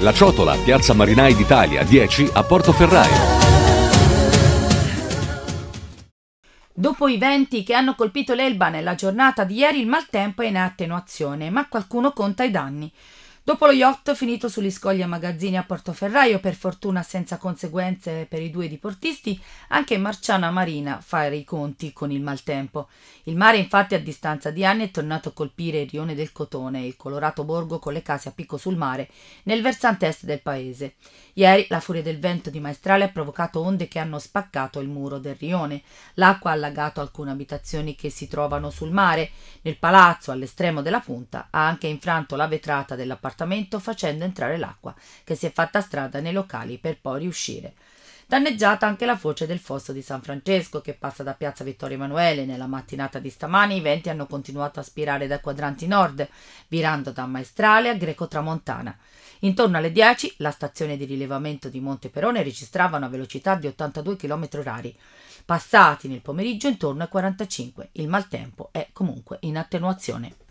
La Ciotola, Piazza Marinai d'Italia 10 a Portoferraio. Dopo i venti che hanno colpito l'Elba nella giornata di ieri, il maltempo è in attenuazione, ma qualcuno conta i danni. Dopo lo yacht finito sugli scogli a magazzini a Portoferraio, per fortuna senza conseguenze per i due diportisti, anche Marciana Marina fa i conti con il maltempo. Il mare infatti a distanza di anni è tornato a colpire il rione del Cotone, il colorato borgo con le case a picco sul mare, nel versante est del paese. Ieri la furia del vento di Maestrale ha provocato onde che hanno spaccato il muro del rione. L'acqua ha allagato alcune abitazioni che si trovano sul mare. Nel palazzo, all'estremo della punta, ha anche infranto la vetrata dell'appartamento appartamento facendo entrare l'acqua, che si è fatta strada nei locali per poi riuscire. Danneggiata anche la foce del fosso di San Francesco che passa da piazza Vittorio Emanuele. Nella mattinata di stamani i venti hanno continuato a spirare da quadranti nord, virando da Maestrale a Greco Tramontana. Intorno alle 10 la stazione di rilevamento di Monte Perone registrava una velocità di 82 km/h. Passati nel pomeriggio intorno ai 45, il maltempo è comunque in attenuazione.